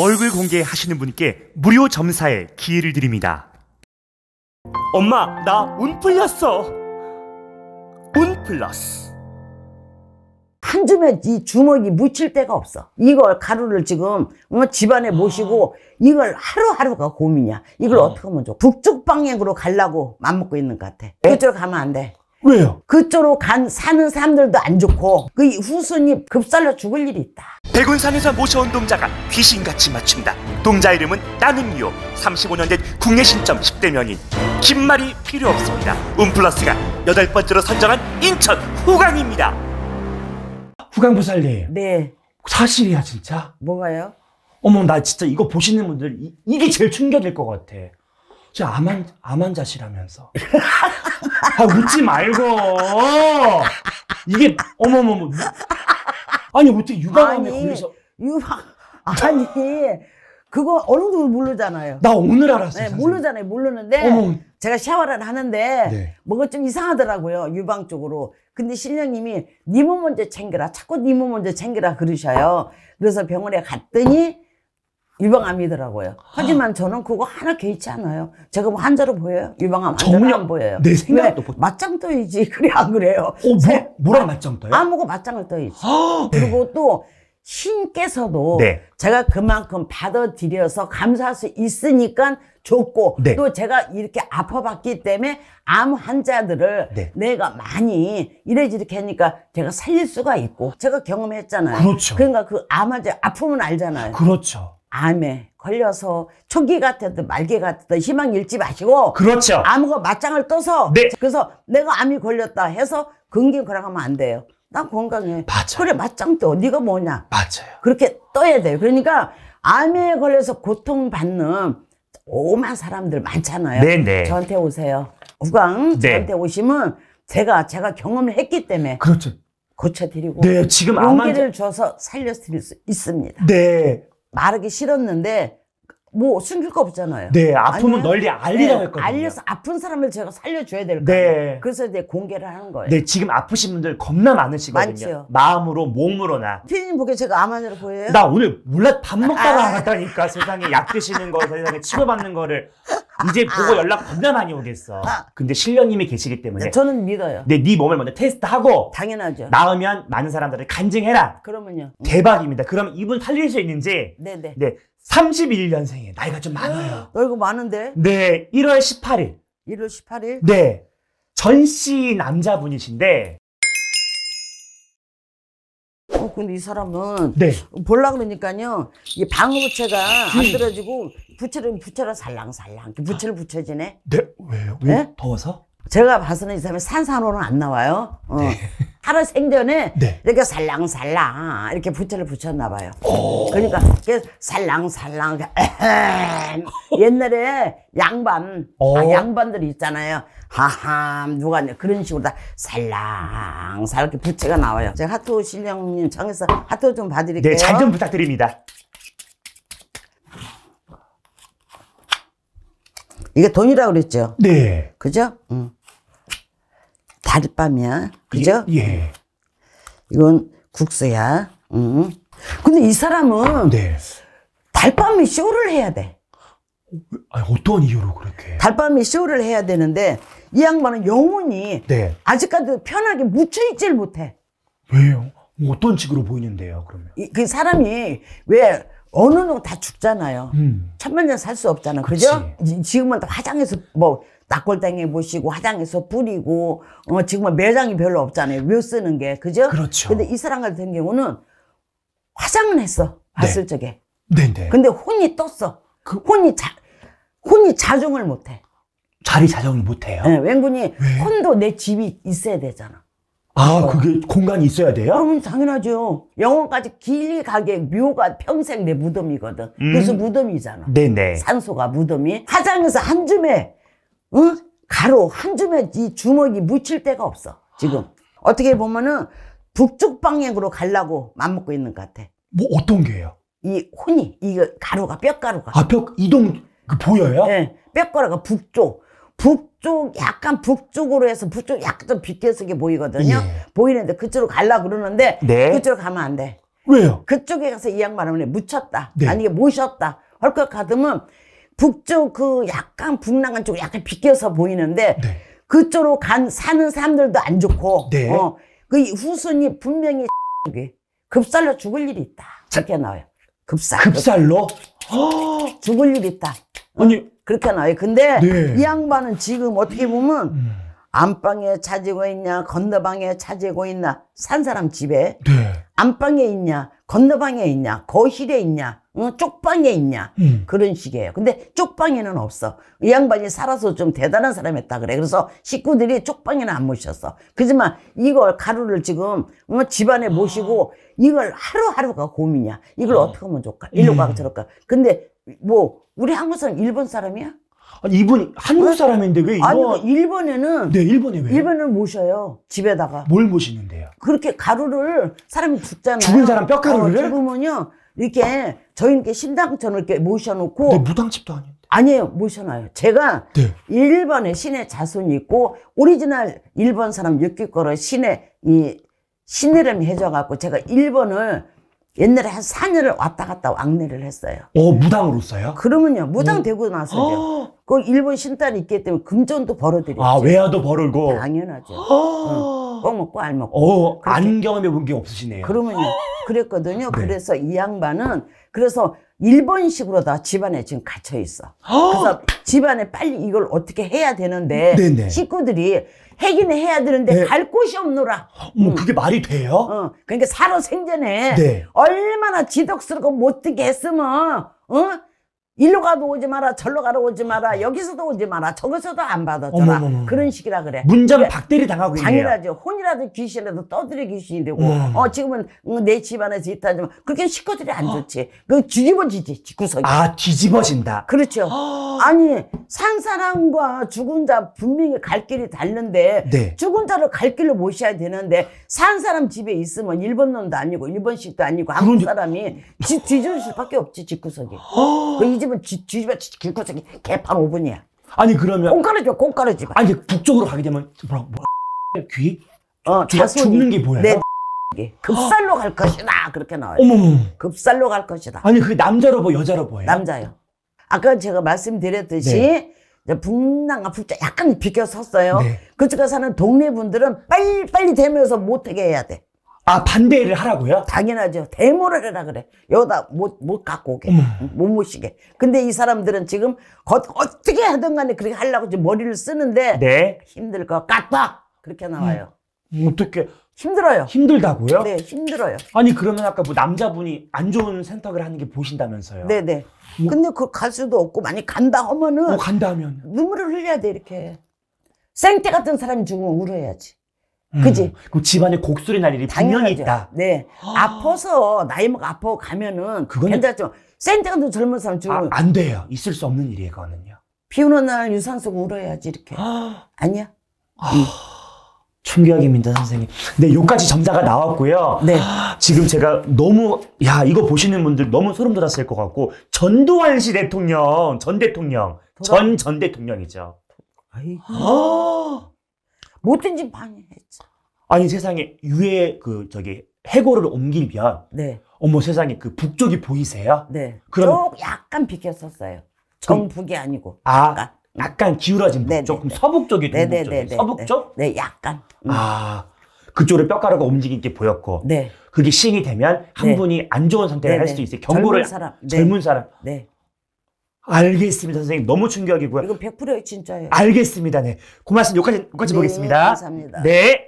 얼굴 공개하시는 분께 무료 점사에 기회를 드립니다. 엄마, 나 운 풀렸어. 운 플러스. 한 줌에 이 주먹이 묻힐 데가 없어. 이걸 가루를 지금 어, 집안에 모시고 이걸 하루하루가 고민이야. 이걸 어. 떻게 하면 좋아? 북쪽 방향으로 가려고 맘먹고 있는 것 같아. 그쪽으로 가면 안 돼. 왜요? 그쪽으로 간 사는 사람들도 안 좋고 그 후손이 급살로 죽을 일이 있다. 대군산에서 모셔온 동자가 귀신같이 맞춘다. 동자 이름은 따는요 35년 된 국내 신점 10대 명인. 긴 말이 필요 없습니다. 운플러스가 여덟 번째로 선정한 인천 후광입니다. 후광보살님. 네. 사실이야 진짜? 뭐가요? 어머 나 진짜 이거 보시는 분들 이, 게 제일 충격일 것 같아. 진짜 암환 암환자시라면서. 아 웃지 말고. 이게 어머머머. 아니 어떻게 유방암에 걸려서 유방 아니 그거 어느 정도 모르잖아요. 나 오늘 알았어요. 네, 모르잖아요. 모르는데 어머. 제가 샤워를 하는데 네. 뭔가 좀 이상하더라고요. 유방 쪽으로. 근데 신령님이 니몸 먼저 챙겨라. 자꾸 니몸 먼저 챙겨라 그러셔요. 그래서 병원에 갔더니 유방암이더라고요. 하지만 저는 그거 하나 개의치 않아요. 제가 뭐 환자로 보여요? 유방암 정말 안 보여요. 내 생각도 보... 맞짱 떠이지 그래 안 그래요? 어, 뭐, 제, 뭐랑 맞짱 떠요? 아무거 맞짱을 떠이지. 아, 네. 그리고 또 신께서도 네. 제가 그만큼 받아들여서 감사할 수 있으니까 좋고 네. 또 제가 이렇게 아파봤기 때문에 암 환자들을 네. 내가 많이 이래저래렇 하니까 제가 살릴 수가 있고 제가 경험했잖아요. 그렇죠. 그러니까 그 암 환자 아픔은 알잖아요. 그렇죠. 암에 걸려서 초기 같았도 말기 같았도 희망 잃지 마시고 그렇죠. 암과 맞짱을 떠서 네. 그래서 내가 암이 걸렸다 해서 근기 걸어가면안 돼요. 난 건강해. 맞아요. 그래 맞짱 떠. 네가 뭐냐. 맞아요. 그렇게 떠야 돼요. 그러니까 암에 걸려서 고통받는 오만 사람들 많잖아요. 네네. 네. 저한테 오세요. 우강 네. 저한테 오시면 제가 제가 경험을 했기 때문에 그렇죠. 고쳐드리고 네, 지금 용기를 줘서 살려드릴 수 있습니다. 네, 말하기 싫었는데 뭐 숨길 거 없잖아요. 네, 아픔은 면 널리 알리라고 네, 했거든요. 알려서 아픈 사람을 제가 살려줘야 될거예요 네. 그래서 이제 공개를 하는 거예요. 네, 지금 아프신 분들 겁나 많으시거든요. 많죠. 마음으로, 몸으로나. 피디님 보기에 제가 암환으로 보여요? 나 오늘 몰라 밥 먹다가 알았다니까 아. 세상에 약 드시는 거, 세상에 치료받는 거를. 이제 아. 보고 연락 겁나 많이 오겠어. 아. 근데 실령님이 계시기 때문에 네, 저는 믿어요. 네, 네 몸을 먼저 테스트하고 당연하죠. 나으면 많은 사람들을 간증해라. 그러면요. 대박입니다. 그럼 이분 살릴 수 있는지 네네. 네, 31년생이에요. 나이가 좀 많아요. 너 이거 많은데? 네, 1월 18일. 1월 18일? 네, 전 씨 남자분이신데 어, 근데 이 사람은 네. 볼라 그러니까요. 이 방부채가 안 음. 들어지고 부채를 부채로 살랑살랑 부채를 부채지네 네? 왜요? 왜? 네? 더워서? 제가 봐서는 이 사람이 산산호는 안 나와요. 어. 네. 살아생전에 네. 이렇게 살랑살랑 이렇게 부채를 붙였나 봐요. 그러니까 살랑살랑 옛날에 양반 어. 아, 양반들 있잖아요. 하하 누가 그런 식으로 다 살랑살 이렇게 부채가 나와요. 제가 하토 실령님 청해서 하토 좀 봐드릴게요. 네, 잘 좀 부탁드립니다. 이게 돈이라고 그랬죠? 네. 그죠? 응. 음. 다리밤이야. 그죠? 예, 예. 이건 국수야. 음. 근데 이 사람은 네. 달밤에 쇼를 해야 돼. 아니, 어떤 이유로 그렇게? 달밤에 쇼를 해야 되는데 이 양반은 영혼이 네. 아직까지 편하게 묻혀 있질 못해. 왜요? 뭐 어떤 식으로 보이는데요, 그러면? 이, 그 사람이 왜 어느 누구 다 죽잖아요. 음. 천만 년살 수 없잖아. 그치. 그죠? 지금은 다 화장해서 뭐 낙골당해 보시고 화장해서 뿌리고 어 지금 매장이 별로 없잖아요. 왜 쓰는 게 그죠? 그렇죠. 근데 이 사람 같은 경우는 화장은 했어 봤을 네. 적에. 네네. 네. 근데 혼이 떴어. 그... 혼이 자 혼이 자정을 못해. 자리 자정을 못해요. 네, 웬군이 혼도 내 집이 있어야 되잖아. 아, 어. 그게 공간이 있어야 돼요? 그러 당연하죠. 영혼까지 길게 가게 묘가 평생 내 무덤이거든. 음. 그래서 무덤이잖아. 네네. 네. 산소가 무덤이. 화장에서 한 줌에 어? 가로 한 줌에 이 주먹이 묻힐 데가 없어 지금 어떻게 보면은 북쪽 방향으로 가려고 맘먹고 있는 것 같아 뭐 어떤 게요? 이 혼이 이거 가루가 뼈가루가 아뼈 이동 그 보여요? 네 뼈가루가 북쪽 북쪽 약간 북쪽으로 해서 북쪽 약간 좀 비껴서게 보이거든요 예. 보이는데 그쪽으로 갈라 그러는데 네. 그쪽으로 가면 안돼 왜요? 그쪽에 가서 이 양반은 묻혔다 네. 아니 이게 모셨다 헐컥 가드면 북쪽 그 약간 북南쪽 남 약간 비껴서 보이는데 네. 그쪽으로 간 사는 사람들도 안 좋고 네. 어, 그 후손이 분명히 급살로 죽을 일이 있다. 그렇게 나와요. 급살. 급살로? 급 죽을 일이 있다. 어, 아니 그렇게 나와요. 근데 네. 이 양반은 지금 어떻게 보면 음. 안방에 차지고 있냐 건너방에 차지고 있나 산 사람 집에 네. 안방에 있냐 건너방에 있냐, 거실에 있냐, 응? 쪽방에 있냐 음. 그런 식이에요. 근데 쪽방에는 없어. 이 양반이 살아서 좀 대단한 사람이었다 그래. 그래서 식구들이 쪽방에는 안 모셨어. 그지만 이걸 가루를 지금 어, 집안에 모시고 아. 이걸 하루하루가 고민이야. 이걸 아. 어. 떻게 하면 좋을까? 일로 음. 가고 저럴까? 근데 뭐 우리 한국 사람 일본 사람이야? 아니, 이분 한국 사람인데 왜 이거? 아니 일본에는 네 일본에 왜? 일본을 모셔요 집에다가 뭘 모시는데요? 그렇게 가루를 사람이 죽잖아요. 죽은 사람 뼈가루를? 어, 죽으면요 이렇게 저희 이렇신당천을 이렇게 모셔놓고. 네 무당집도 아니에요. 아니에요 모셔놔요. 제가 네. 일본의 신의 자손이 있고 오리지널 일본 사람 육기거로 신의 이 신내림 해줘갖고 제가 일본을 옛날에 한 4년을 왔다 갔다 왕래를 했어요. 어, 무당으로서요? 그러면요. 무당 어? 되고 나서요. 어? 그 일본 신단이 있기 때문에 금전도 벌어들이죠. 아, 외화도 벌고. 당연하죠. 어. 응. 꼭 뭐 먹고 안 먹고. 어, 안 경험해 본 게 없으시네요. 그러면요. 그랬거든요. 네. 그래서 이 양반은 그래서 일본식으로 다 집안에 지금 갇혀 있어. 그래서 집안에 빨리 이걸 어떻게 해야 되는데 네네. 식구들이 해기는 해야 되는데 네. 갈 곳이 없노라. 음, 응. 그게 말이 돼요? 어, 그러니까 살아 생전에 네. 얼마나 지독스럽고 못되게 했으면 어? 일로 가도 오지 마라, 절로 가도 오지 마라, 여기서도 오지 마라, 저기서도 안 받아줘라. 어머머머. 그런 식이라 그래. 문전 박대리 당하고 있네 당연하죠. 혼이라도 귀신이라도 떠들이 귀신이 되고, 음. 어, 지금은 음, 내 집안에서 있다 하지만, 그렇게 식구들이 안 좋지. 그 뒤집어지지, 구석이. 아, 뒤집어진다. 그렇죠. 아. 아니, 산 사람과 죽은 자 분명히 갈 길이 다른데, 네. 죽은 자를 갈 길로 모셔야 되는데, 산 사람 집에 있으면 일본 놈도 아니고, 일본식도 아니고, 한국 그런 사람이 뒤, 뒤집을 수밖에 없지, 집구석이. 아. 그 집은 지, 집에 길거리 개판 5분이야. 아니 그러면 콩가루지 콩가루지. 아니 북쪽으로 가게 되면 뭐라 뭐 귀? 어 주, 죽는 게 보여요? 내 네. 급살로 갈 것이다 그렇게 나와요. 어머머. 급살로 갈 것이다. 아니 그게 남자로 보여 뭐 여자로 보여요? 남자요. 아까 제가 말씀드렸듯이 네. 북남과 아, 북자 약간 비껴 섰어요. 네. 그쪽에 사는 동네 분들은 빨리 빨리 되면서 못하게 해야 돼. 아 반대를 하라고요? 당연하죠. 데모를 해라 그래. 여기다 못, 못 갖고 오게. 음. 못 모시게. 근데 이 사람들은 지금 겉, 어떻게 하든 간에 그렇게 하려고 지금 머리를 쓰는데 네. 힘들 것 같다. 그렇게 나와요. 음. 음 어떻게 힘들어요. 힘들다고요? 네, 힘들어요. 아니 그러면 아까 뭐 남자분이 안 좋은 선택을 하는 게 보신다면서요? 네, 네. 뭐. 근데 그갈 수도 없고 만약 간다 하면은 어, 뭐 간다 하면 눈물을 흘려야 돼 이렇게. 생태 같은 사람이 죽으면 울어야지. 음. 그지? 음, 그럼 집안에 곡소리 날 일이 당연히 있다. 네. 아. 아파서 나이 먹고 아파 가면은 그거 괜찮죠. 센데가도 젊은 사람 죽으면 아, 안 돼요. 있을 수 없는 일이에요, 그거는요. 비 오는 날 유산소 울어야지 이렇게. 아, 아니야? 아. 충격입니다, 선생님. 네, 요까지 점자가 나왔고요. 네. 지금 제가 너무 야 이거 보시는 분들 너무 소름 돋았을 것 같고 전두환 씨 대통령 전 대통령 전 전 대통령이죠. 아이, 아, 뭐든지 많이 했죠. 아니 세상에 유해 그 저기 해고를 옮기면 네. 어머 세상에 그 북쪽이 보이세요? 네. 그럼 약간 비켰었어요. 그 정북이 아니고. 아 약간, 약간 기울어진 네네. 북 네, 그럼 네. 서북 쪽이 동북 네, 쪽 서북 쪽? 네, 약간. 음. 아 그쪽으로 뼈가루가 움직인 게 보였고. 네. 그게 시행이 되면 한 분이 안 좋은 선택을 할수 있어요. 경고를 젊은 사람. 젊은 사람. 네. 알겠습니다, 선생님. 너무 충격이고요. 이건 100% 진짜예요. 알겠습니다, 네. 고맙습니다. 여기까지, 여기까지 네, 보겠습니다. 감사합니다. 네.